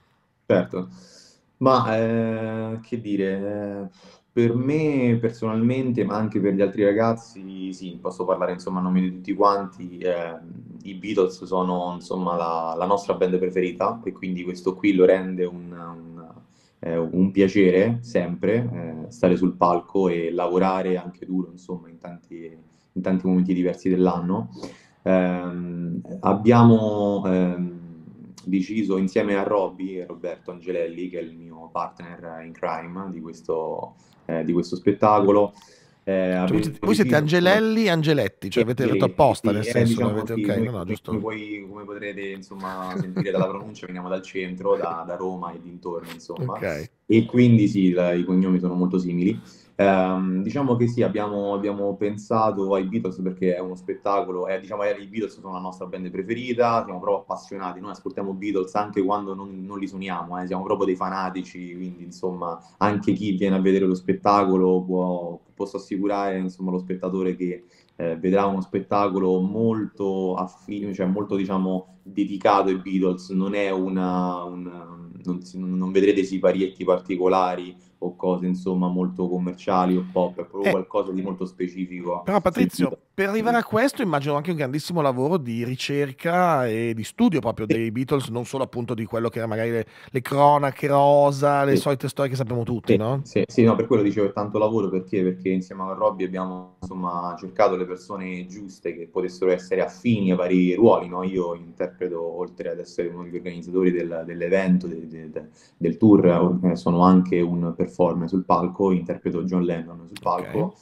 Certo. Ma eh, che dire, eh, per me personalmente, ma anche per gli altri ragazzi, sì, posso parlare insomma a nome di tutti quanti, eh, i Beatles sono insomma la, la, nostra band preferita e quindi questo qui lo rende un, un, eh, un piacere sempre eh, stare sul palco e lavorare anche duro insomma in tanti, in tanti momenti diversi dell'anno. Ehm, abbiamo ehm, deciso insieme a Robby, Roberto Angelelli, che è il mio partner in crime di questo, eh, di questo spettacolo. Eh, cioè, voi siete, voi siete Angelelli e Angeletti, cioè avete detto apposta nel eh, senso che diciamo avete, sì, okay, no, giusto. Voi, come potrete insomma, sentire dalla pronuncia, veniamo dal centro, da, da Roma e dintorni, insomma. Okay. E quindi sì, la, i cognomi sono molto simili. Eh, diciamo che sì, abbiamo, abbiamo, pensato ai Beatles perché è uno spettacolo, eh, diciamo eh, i Beatles sono la nostra band preferita, siamo proprio appassionati, noi ascoltiamo Beatles anche quando non, non li suoniamo, eh, siamo proprio dei fanatici, quindi insomma anche chi viene a vedere lo spettacolo può, posso assicurare insomma, lo spettatore che eh, vedrà uno spettacolo molto affine, cioè molto diciamo dedicato ai Beatles, non è una, una non, non vedrete siparietti particolari o cose insomma molto commerciali o pop, è proprio eh, qualcosa di molto specifico. Però Patrizio, sentito. per arrivare a questo immagino anche un grandissimo lavoro di ricerca e di studio proprio dei eh. Beatles, non solo appunto di quello che era magari le, le cronache rosa, le eh. solite storie che sappiamo tutti, no? Sì, sì, no, per quello dicevo è tanto lavoro perché? Perché insieme a Robby abbiamo insomma cercato le persone giuste che potessero essere affini a vari ruoli, no? Io interpreto, oltre ad essere uno degli organizzatori del, dell'evento, del, del, del tour, eh, sono anche un performance perform sul palco, interpreto John Lennon sul palco,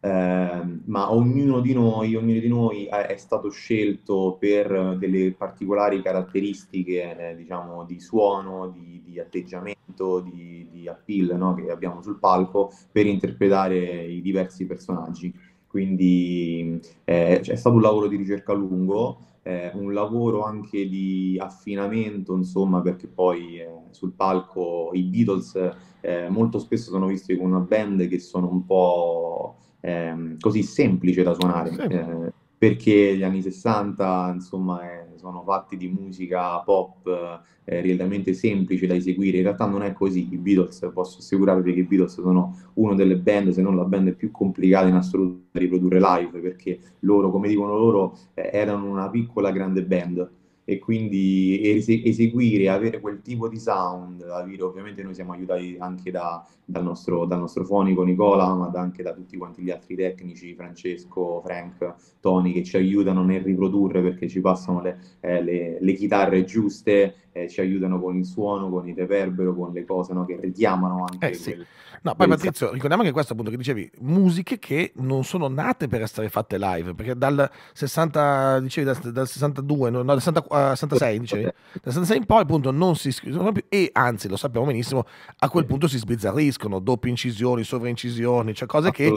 okay. eh, ma ognuno di noi, ognuno di noi è, è, stato scelto per delle particolari caratteristiche, eh, diciamo, di suono, di, di atteggiamento, di, di appeal no? che abbiamo sul palco per interpretare i diversi personaggi. Quindi eh, è stato un lavoro di ricerca lungo eh, un lavoro anche di affinamento, insomma, perché poi eh, sul palco i Beatles eh, molto spesso sono visti con una band che sono un po' ehm, così semplice da suonare. Eh, perché gli anni 60 insomma, eh, sono fatti di musica pop eh, eh relativamente semplice da eseguire, in realtà non è così, i Beatles posso assicurarvi che i Beatles sono una delle band, se non la band più complicata in assoluto da riprodurre live, perché loro, come dicono loro, eh, erano una piccola grande band, e quindi eseguire, avere quel tipo di sound, avere, ovviamente noi siamo aiutati anche da, dal, nostro, dal, nostro, fonico Nicola, ma anche da tutti quanti gli altri tecnici, Francesco, Frank, Tony, che ci aiutano nel riprodurre perché ci passano le, eh, le, le chitarre giuste eh, ci aiutano con il suono, con il reverbero, con le cose no? che richiamano anche. Eh, sì. quel, no, poi quel... Patrizio, ricordiamo che questo appunto che dicevi, musiche che non sono nate per essere fatte live, perché dal 60, dicevi, dal, dal 62, no, dal 60, uh, 66, dicevi, dal 66 in poi appunto non si scrivono più e anzi lo sappiamo benissimo, a quel punto si sbizzarriscono, doppie incisioni, sovraincisioni, cioè cose che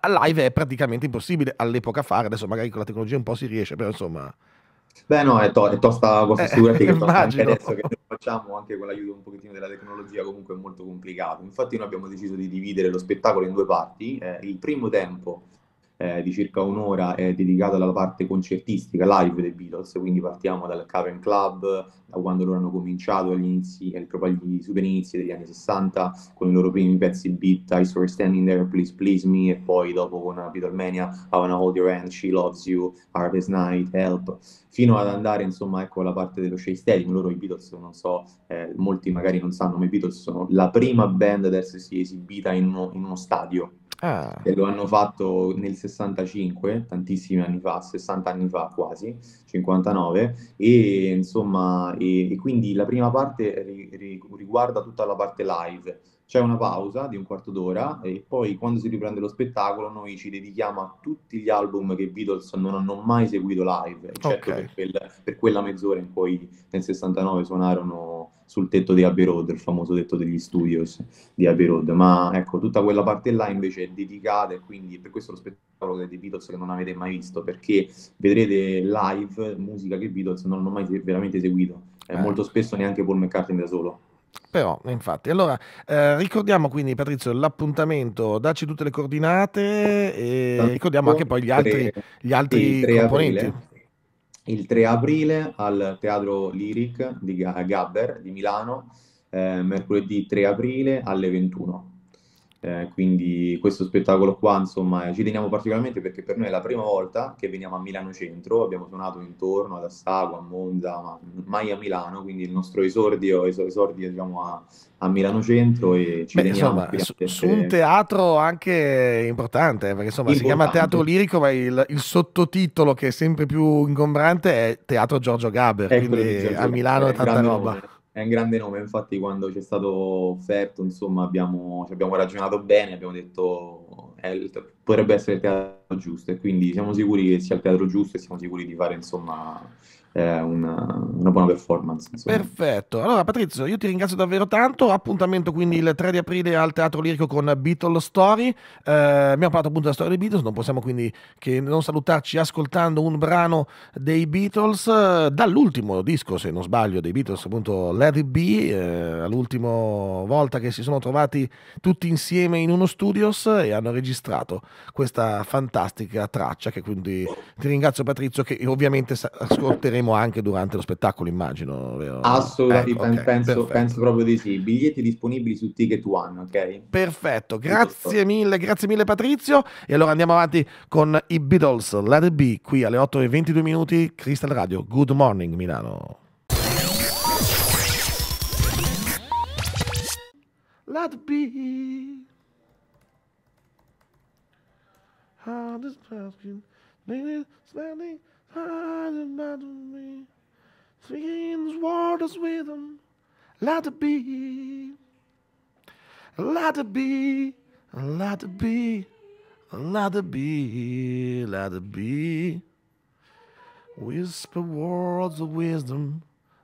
a live è praticamente impossibile all'epoca fare, adesso magari con la tecnologia un po' si riesce, però insomma... Beh, no, è, to- è tosta questa eh, figurati che anche adesso che facciamo, anche con l'aiuto un pochettino della tecnologia, comunque è molto complicato. Infatti, noi abbiamo deciso di dividere lo spettacolo in due parti. Eh, il primo tempo eh, di circa un'ora è dedicata alla parte concertistica live dei Beatles, quindi partiamo dal Cavern Club, da quando loro hanno cominciato agli inizi, proprio agli super inizi degli anni 60, con i loro primi pezzi beat, I Saw Standing There, Please Please Me, e poi dopo con Beatlemania, I Wanna Hold Your Hand, She Loves You, Hardest Night, Help, fino ad andare insomma ecco alla parte dello showstaging, loro i Beatles non so, eh, molti magari non sanno, ma i Beatles sono la prima band ad essersi esibita in uno, in uno stadio, Ah. lo hanno fatto nel 65, tantissimi anni fa, 60 anni fa quasi, 59, e insomma, e, e quindi la prima parte ri, ri, riguarda tutta la parte live. C'è una pausa di un quarto d'ora e poi quando si riprende lo spettacolo noi ci dedichiamo a tutti gli album che i Beatles non hanno mai seguito live, eccetto okay. per, quel, per, quella mezz'ora in cui nel 69 suonarono sul tetto di Abbey Road, il famoso tetto degli studios di Abbey Road, ma ecco, tutta quella parte là invece è dedicata e quindi per questo lo spettacolo dei Beatles che non avete mai visto, perché vedrete live musica che i Beatles non hanno mai veramente eseguito, eh, molto spesso neanche Paul McCartney da solo. Però, infatti, allora eh, ricordiamo quindi Patrizio l'appuntamento, dacci tutte le coordinate e ricordiamo anche poi gli altri, gli altri componenti. Aprile il 3 aprile al Teatro Lyric di Gabber di Milano, eh, mercoledì 3 aprile alle 21. Eh, quindi questo spettacolo qua, insomma, ci teniamo particolarmente perché per noi è la prima volta che veniamo a Milano Centro, abbiamo suonato intorno ad Assago, a Monza, ma mai a Milano, quindi il nostro esordio, esordio diciamo, a, a Milano Centro e ci Beh, insomma, su, su, eh. un teatro anche importante, eh, perché insomma importante. si chiama teatro lirico, ma il, il, sottotitolo che è sempre più ingombrante è Teatro Giorgio Gaber, ecco quindi Giorgio a Milano è eh, tanta roba. Nuovo è un grande nome, infatti quando ci è stato offerto, insomma, abbiamo, ci abbiamo ragionato bene, abbiamo detto eh, potrebbe essere il teatro giusto e quindi siamo sicuri che sia il teatro giusto e siamo sicuri di fare, insomma, eh, una, una, buona performance. Insomma. Perfetto. Allora, Patrizio, io ti ringrazio davvero tanto. Appuntamento quindi il 3 di aprile al Teatro Lirico con Beatle Story. Eh, abbiamo parlato appunto della storia dei Beatles, non possiamo quindi che non salutarci ascoltando un brano dei Beatles dall'ultimo disco, se non sbaglio, dei Beatles, appunto Let It Be, eh, l'ultima volta che si sono trovati tutti insieme in uno studios e hanno registrato questa fantastica traccia che quindi ti ringrazio Patrizio che ovviamente ascolteremo vedremo anche durante lo spettacolo, immagino. Vero? Assolutamente, ecco, okay, penso, proprio di sì. Biglietti disponibili su Ticket One, ok? Perfetto, grazie mille, grazie mille Patrizio. E allora andiamo avanti con i Beatles, Let It Be, qui alle 8 e 22 minuti, Crystal Radio, Good Morning Milano. Let It Be. How this person, standing. me. Speaking waters with them. Let it be. Let it be. Let it be. Let it be. Let it be. Whisper words of wisdom.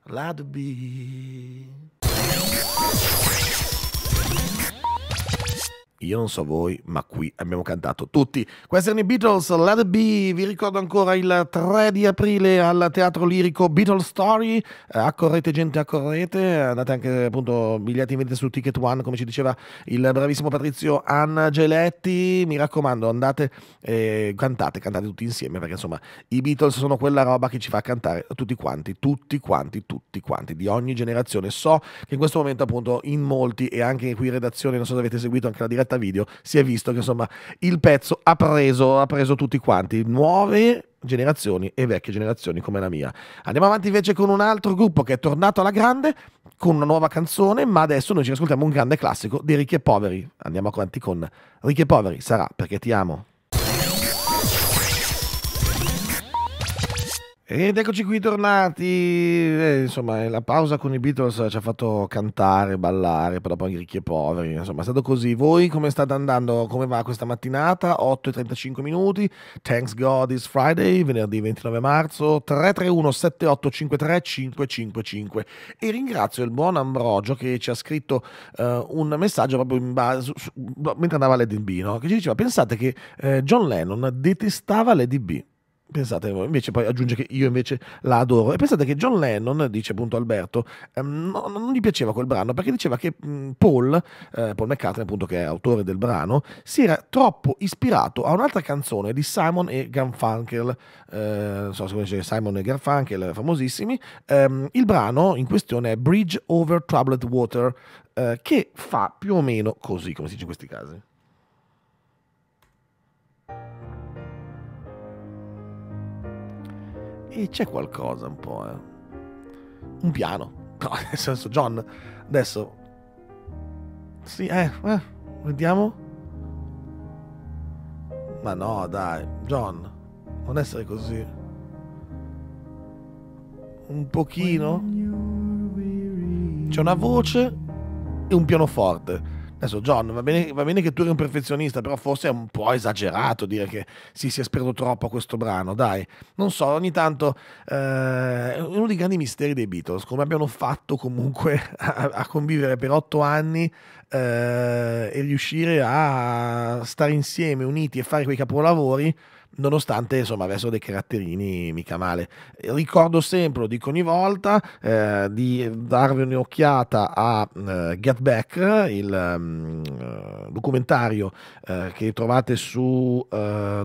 Let it be. Io non so voi, ma qui abbiamo cantato tutti. Questi erano i Beatles, Let It Be. Vi ricordo ancora il 3 di aprile al Teatro Lirico Beatles Story. Eh, accorrete gente, accorrete. Andate anche appunto biglietti in vendita su Ticket One, come ci diceva il bravissimo Patrizio Angeletti. Mi raccomando, andate e cantate, cantate tutti insieme perché insomma i Beatles sono quella roba che ci fa cantare tutti quanti, tutti quanti, tutti quanti, di ogni generazione. So che in questo momento appunto in molti e anche qui in redazione, non so se avete seguito anche la diretta puntata video si è visto che insomma il pezzo ha preso, ha preso tutti quanti, nuove generazioni e vecchie generazioni come la mia. Andiamo avanti invece con un altro gruppo che è tornato alla grande con una nuova canzone, ma adesso noi ci ascoltiamo un grande classico di Ricchi e Poveri. Andiamo avanti con Ricchi e Poveri, sarà perché ti amo. Ed eccoci qui tornati, eh, insomma eh, la pausa con i Beatles ci ha fatto cantare, ballare, però poi anche ricchi e poveri, insomma è stato così. Voi come state andando, come va questa mattinata? 8 e 35 minuti, thanks God it's Friday, venerdì 29 marzo, 331 7853 555 e ringrazio il buon Ambrogio che ci ha scritto eh, un messaggio proprio in base, mentre andava a Lady no? che ci diceva pensate che eh, John Lennon detestava Lady B Pensate invece poi aggiunge che io invece la adoro. E pensate che John Lennon, dice appunto Alberto, ehm, non, non, gli piaceva quel brano perché diceva che mh, Paul, eh, Paul McCartney appunto che è autore del brano, si era troppo ispirato a un'altra canzone di Simon e Garfunkel, eh, non so se conosce Simon e Garfunkel, famosissimi. Ehm, il brano in questione è Bridge Over Troubled Water, eh, che fa più o meno così, come si dice in questi casi. e c'è qualcosa un po', eh. Un piano. No, nel senso, John, adesso... Sì, eh, eh, vediamo. Ma no, dai, John, non essere così. Un pochino. C'è una voce e un pianoforte Adesso John, va bene, va bene, che tu eri un perfezionista, però forse è un po' esagerato dire che si sia speso troppo a questo brano, dai. Non so, ogni tanto eh, uno dei grandi misteri dei Beatles, come abbiano fatto comunque a, a convivere per otto anni eh, e riuscire a stare insieme, uniti e fare quei capolavori, nonostante insomma avessero dei caratterini mica male. Ricordo sempre, lo dico ogni volta, eh, di darvi un'occhiata a uh, Get Back, il um, documentario uh, che trovate su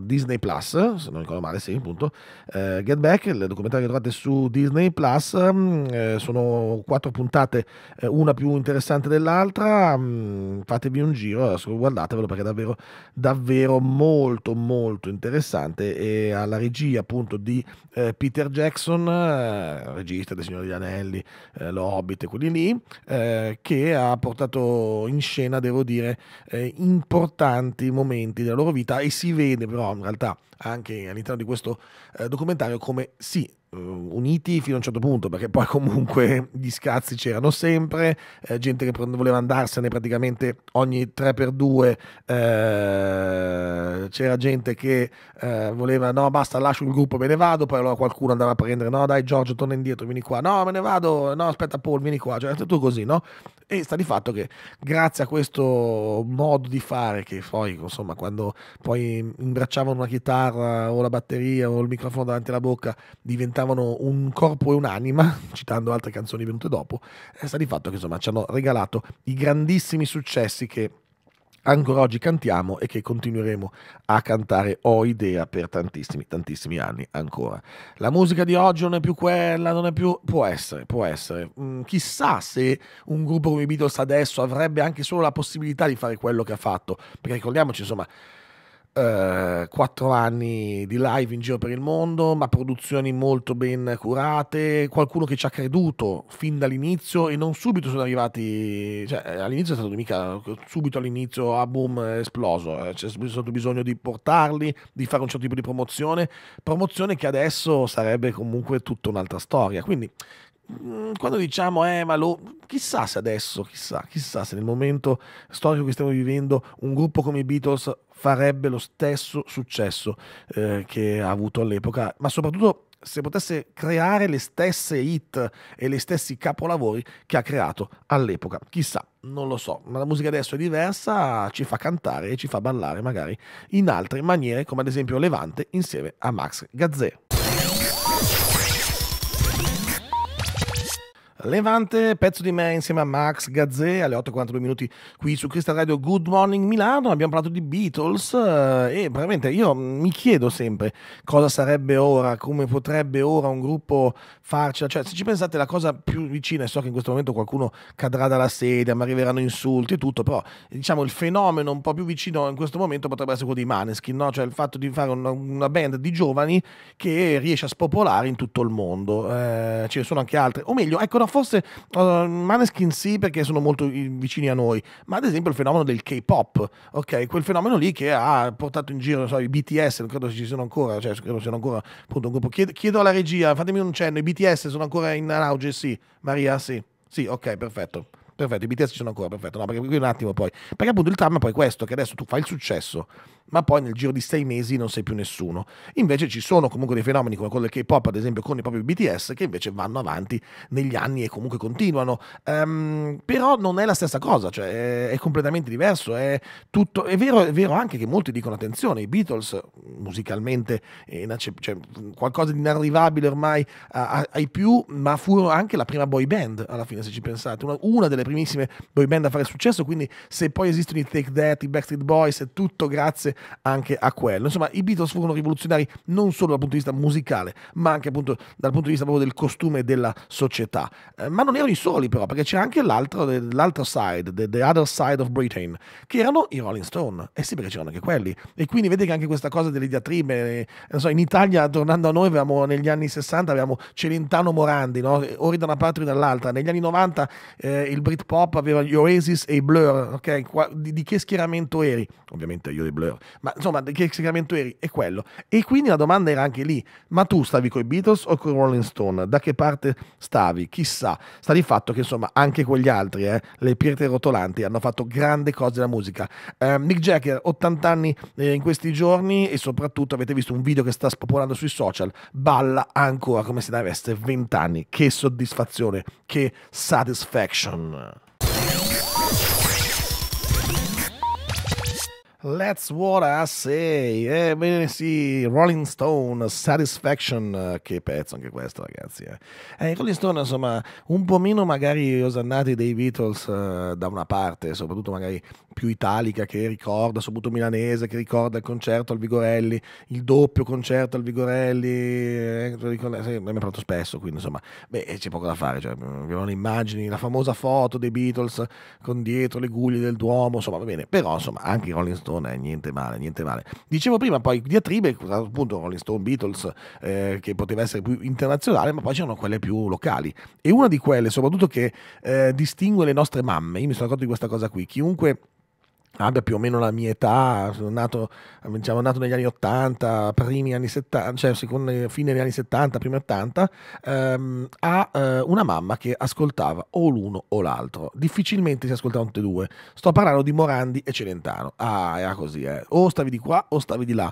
Disney Plus, se non ricordo male, sì, appunto. Get Back, il documentario che trovate su Disney Plus, um, sono quattro puntate, una più interessante dell'altra, um, fatevi un giro, guardatevelo perché è davvero, davvero molto, molto interessante interessante e alla regia appunto di eh, Peter Jackson, eh, regista dei Signori degli Anelli, eh, Lo Hobbit e quelli lì, eh, che ha portato in scena, devo dire, eh, importanti momenti della loro vita e si vede però in realtà anche all'interno di questo eh, documentario come sì, eh, uniti fino a un certo punto, perché poi comunque gli scazzi c'erano sempre, eh, gente che voleva andarsene praticamente ogni 3x2, eh, c'era gente che eh, voleva no basta lascio il gruppo, me ne vado, poi allora qualcuno andava a prendere no dai Giorgio torna indietro, vieni qua, no me ne vado, no aspetta Paul vieni qua, cioè tutto così no? E sta di fatto che grazie a questo modo di fare che poi insomma quando poi imbracciavano una chitarra chitarra o la batteria o il microfono davanti alla bocca diventavano un corpo e un'anima, citando altre canzoni venute dopo, eh, sta di fatto che insomma ci hanno regalato i grandissimi successi che ancora oggi cantiamo e che continueremo a cantare ho idea per tantissimi tantissimi anni ancora la musica di oggi non è più quella non è più può essere può essere mm, chissà se un gruppo come i Beatles adesso avrebbe anche solo la possibilità di fare quello che ha fatto perché ricordiamoci insomma eh, quattro anni di live in giro per il mondo, ma produzioni molto ben curate, qualcuno che ci ha creduto fin dall'inizio e non subito sono arrivati, cioè eh, all'inizio è stato mica subito all'inizio a boom esploso, eh, c'è stato bisogno di portarli, di fare un certo tipo di promozione, promozione che adesso sarebbe comunque tutta un'altra storia, quindi mm, quando diciamo, eh, ma lo, chissà se adesso, chissà, chissà se nel momento storico che stiamo vivendo un gruppo come i Beatles farebbe lo stesso successo eh, che ha avuto all'epoca, ma soprattutto se potesse creare le stesse hit e gli stessi capolavori che ha creato all'epoca. Chissà, non lo so, ma la musica adesso è diversa, ci fa cantare e ci fa ballare magari in altre maniere, come ad esempio Levante insieme a Max Gazzè. Levante, pezzo di me insieme a Max Gazzè alle 8.42 minuti qui su Crystal Radio Good Morning Milano. Abbiamo parlato di Beatles eh, e veramente io mi chiedo sempre cosa sarebbe ora, come potrebbe ora un gruppo farcela. Cioè, se ci pensate, la cosa più vicina, e so che in questo momento qualcuno cadrà dalla sedia, ma arriveranno insulti e tutto, però diciamo il fenomeno un po' più vicino in questo momento potrebbe essere quello di Maneskin, no? cioè il fatto di fare una, una, band di giovani che riesce a spopolare in tutto il mondo. Eh, ce ne sono anche altre, o meglio, ecco una forse uh, Maneskin sì perché sono molto eh, vicini a noi, ma ad esempio il fenomeno del K-pop, ok? Quel fenomeno lì che ha portato in giro so, i BTS, non credo ci siano ancora, cioè credo siano ancora appunto un gruppo. Chiedo, chiedo alla regia, fatemi un cenno, i BTS sono ancora in auge, sì, Maria, sì. Sì, ok, perfetto perfetto, i BTS ci sono ancora, perfetto, no, perché qui un attimo poi, perché appunto il tram è poi questo, che adesso tu fai il successo, ma poi nel giro di sei mesi non sei più nessuno. Invece ci sono comunque dei fenomeni come quello del K-pop, ad esempio con i propri BTS, che invece vanno avanti negli anni e comunque continuano. Um, però non è la stessa cosa, cioè è, completamente diverso. È, tutto, è, vero, è vero anche che molti dicono attenzione, i Beatles musicalmente inaccep- cioè, qualcosa di inarrivabile ormai ai più, ma furono anche la prima boy band alla fine se ci pensate, una, una delle primissime boy band a fare successo, quindi se poi esistono i Take That, i Backstreet Boys, è tutto grazie anche a quello. Insomma, i Beatles furono rivoluzionari non solo dal punto di vista musicale, ma anche appunto dal punto di vista proprio del costume della società. Eh, ma non erano i soli però, perché c'è anche l'altro, l'altra side, the, the, Other Side of Britain, che erano i Rolling Stone. E eh sì, perché c'erano anche quelli. E quindi vedete che anche questa cosa delle diatribe, eh, so, in Italia, tornando a noi, avevamo, negli anni 60 avevamo Celentano Morandi, no? ori da una parte o dall'altra. Negli anni 90 eh, il Britpop aveva gli Oasis e i Blur, ok? Qua, di, di, che schieramento eri? Ovviamente io dei Blur ma insomma che cambiamento eri? E quello. E quindi la domanda era anche lì, ma tu stavi con i Beatles o con i Rolling Stone? Da che parte stavi? Chissà, sta di fatto che insomma anche quegli altri, eh, le pietre rotolanti, hanno fatto grandi cose della musica. Eh, Mick Jagger, 80 anni eh, in questi giorni e soprattutto avete visto un video che sta spopolando sui social, balla ancora come se ne avesse 20 anni. Che soddisfazione, che satisfaction. Let's What I Say, ebbene eh, sì, Rolling Stone, Satisfaction, eh, che pezzo anche questo ragazzi. Eh. Eh, Rolling Stone insomma un po' meno magari osannati dei Beatles eh, da una parte, soprattutto magari più italica che ricorda, soprattutto milanese, che ricorda il concerto al Vigorelli, il doppio concerto al Vigorelli, eh, ne cioè, eh, mi parlato spesso, quindi insomma, beh, c'è poco da fare, cioè, mm, abbiamo le immagini, la famosa foto dei Beatles con dietro le guglie del Duomo, insomma, va bene, però insomma, anche i Rolling Stone è eh, niente male, niente male. Dicevo prima poi diatribe, appunto Rolling Stone, Beatles, eh, che poteva essere più internazionale, ma poi c'erano quelle più locali e una di quelle, soprattutto che eh, distingue le nostre mamme, io mi sono accorto di questa cosa qui, chiunque abbia più o meno la mia età, sono nato, diciamo, nato negli anni 80, primi anni 70, cioè secondo, fine degli anni 70, primi 80, ehm, ha eh, una mamma che ascoltava o l'uno o l'altro. Difficilmente si ascoltavano tutti e due. Sto parlando di Morandi e Celentano. Ah, era così, eh. O stavi di qua o stavi di là.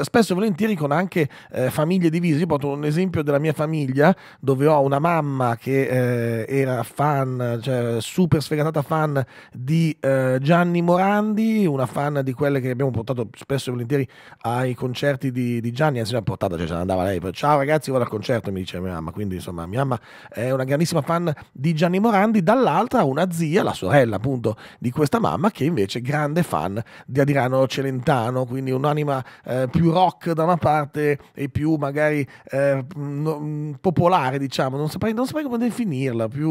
Spesso e volentieri con anche eh, famiglie divise. Io porto un esempio della mia famiglia dove ho una mamma che eh, era fan, cioè super sfegatata fan di eh, Gianni Morandi grandi, una fan di quelle che abbiamo portato spesso e volentieri ai concerti di, di Gianni, anzi l'ha portata, cioè ce l'andava andava lei, ciao ragazzi vado al concerto, mi dice mia mamma, quindi insomma mia mamma è una grandissima fan di Gianni Morandi, dall'altra una zia, la sorella appunto di questa mamma, che invece è grande fan di Adirano Celentano, quindi un'anima eh, più rock da una parte e più magari eh, no, popolare, diciamo, non saprei, non saprei, come definirla, più,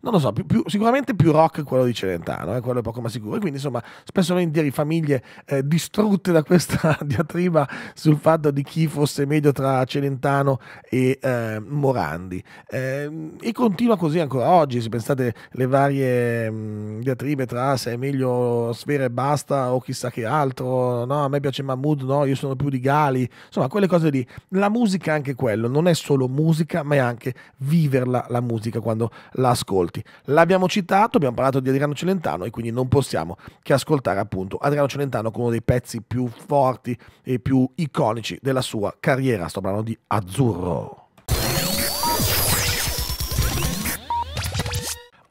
non lo so, più, più, sicuramente più rock quello di Celentano, eh, quello è poco ma sicuro, e quindi insomma spesso volentieri famiglie eh, distrutte da questa diatriba sul fatto di chi fosse meglio tra Celentano e eh, Morandi. Eh, e continua così ancora oggi, se pensate le varie mh, mm, diatribe tra se è meglio Sfera e basta o chissà che altro, no, a me piace Mahmood, no, io sono più di Gali, insomma quelle cose lì. La musica è anche quello, non è solo musica, ma è anche viverla la musica quando la ascolti. L'abbiamo citato, abbiamo parlato di Adriano Celentano e quindi non possiamo che ascoltare ascoltare appunto Adriano Celentano con uno dei pezzi più forti e più iconici della sua carriera, sto parlando di Azzurro.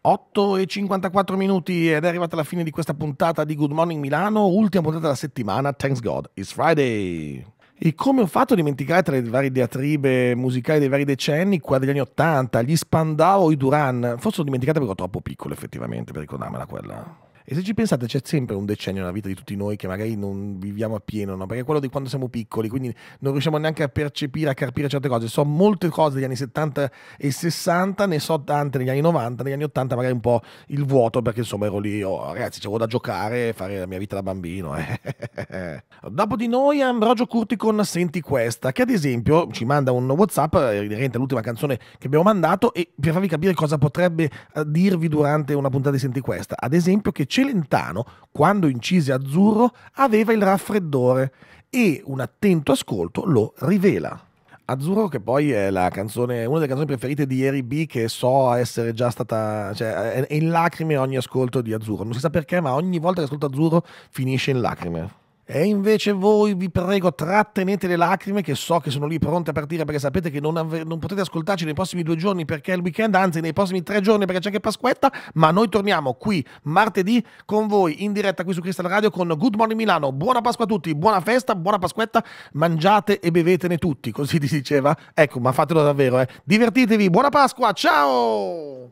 8 e 54 minuti ed è arrivata la fine di questa puntata di Good Morning Milano, ultima puntata della settimana, thanks God, it's Friday! E come ho fatto a dimenticare tra le varie diatribe musicali dei vari decenni, qua degli anni Ottanta, gli Spandau, i Duran, forse ho dimenticata perché ero troppo piccolo effettivamente per ricordarmela quella. E se ci pensate, c'è sempre un decennio nella vita di tutti noi che magari non viviamo appieno, no? perché è quello di quando siamo piccoli, quindi non riusciamo neanche a percepire, a capire certe cose. So molte cose degli anni 70 e 60, ne so tante negli anni 90, negli anni 80 magari un po' il vuoto, perché insomma ero lì, oh, ragazzi, c'avevo da giocare e fare la mia vita da bambino. Eh. Dopo di noi Ambrogio Curti con Senti Questa, che ad esempio ci manda un Whatsapp eh, inerente all'ultima canzone che abbiamo mandato e per farvi capire cosa potrebbe eh, dirvi durante una puntata di Senti Questa. Ad esempio che c'è Celentano, quando incise Azzurro, aveva il raffreddore e un attento ascolto lo rivela. Azzurro che poi è canzone, una delle canzoni preferite di Eri B che so essere già stata, cioè è in lacrime ogni ascolto di Azzurro, non si sa perché ma ogni volta che ascolto Azzurro finisce in lacrime. E invece voi, vi prego, trattenete le lacrime che so che sono lì pronte a partire perché sapete che non, non, potete ascoltarci nei prossimi due giorni perché è il weekend, anzi nei prossimi tre giorni perché c'è anche Pasquetta, ma noi torniamo qui martedì con voi in diretta qui su Crystal Radio con Good Morning Milano. Buona Pasqua a tutti, buona festa, buona Pasquetta, mangiate e bevetene tutti, così si diceva. Ecco, ma fatelo davvero, eh. Divertitevi, buona Pasqua, ciao!